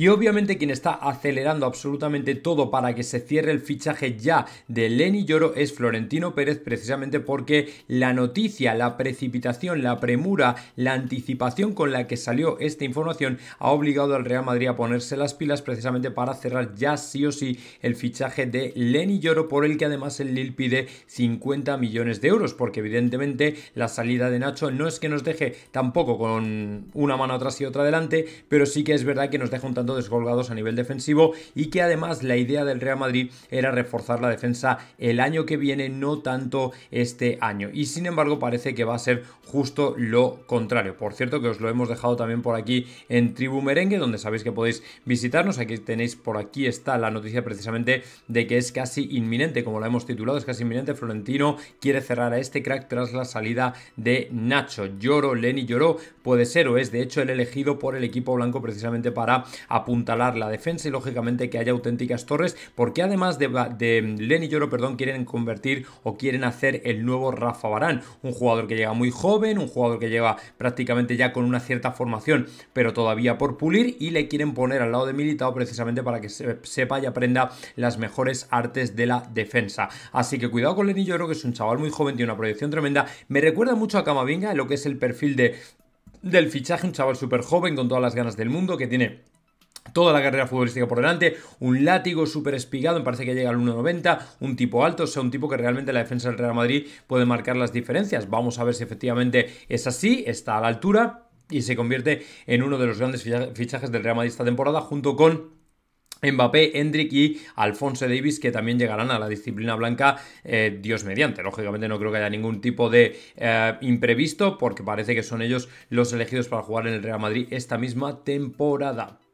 Y obviamente quien está acelerando absolutamente todo para que se cierre el fichaje ya de Lenny Lloro es Florentino Pérez precisamente porque la noticia, la precipitación, la premura, la anticipación con la que salió esta información ha obligado al Real Madrid a ponerse las pilas precisamente para cerrar ya sí o sí el fichaje de Lenny Lloro por el que además el Lille pide 50 millones de euros porque evidentemente la salida de Nacho no es que nos deje tampoco con una mano atrás y otra adelante pero sí que es verdad que nos deja un tanto Desgolgados a nivel defensivo y que además la idea del Real Madrid era reforzar la defensa el año que viene, no tanto este año. Y sin embargo parece que va a ser justo lo contrario. Por cierto que os lo hemos dejado también por aquí en Tribu Merengue, donde sabéis que podéis visitarnos. Aquí tenéis, por aquí está la noticia precisamente de que es casi inminente, como la hemos titulado, es casi inminente. Florentino quiere cerrar a este crack tras la salida de Nacho. Lloro, Lenny lloró puede ser o es de hecho el elegido por el equipo blanco precisamente para apuntalar la defensa y lógicamente que haya auténticas torres, porque además de, de Lenny Lloro, perdón, quieren convertir o quieren hacer el nuevo Rafa Barán, un jugador que llega muy joven, un jugador que llega prácticamente ya con una cierta formación, pero todavía por pulir y le quieren poner al lado de militado precisamente para que se, sepa y aprenda las mejores artes de la defensa. Así que cuidado con Lenny Lloro, que es un chaval muy joven, tiene una proyección tremenda, me recuerda mucho a Camavinga, lo que es el perfil de del fichaje, un chaval súper joven con todas las ganas del mundo que tiene toda la carrera futbolística por delante, un látigo súper espigado, me parece que llega al 1.90, un tipo alto, o sea, un tipo que realmente la defensa del Real Madrid puede marcar las diferencias. Vamos a ver si efectivamente es así, está a la altura y se convierte en uno de los grandes fichajes del Real Madrid esta temporada junto con Mbappé, Hendrik y Alfonso Davis, que también llegarán a la disciplina blanca, eh, Dios mediante. Lógicamente no creo que haya ningún tipo de eh, imprevisto, porque parece que son ellos los elegidos para jugar en el Real Madrid esta misma temporada.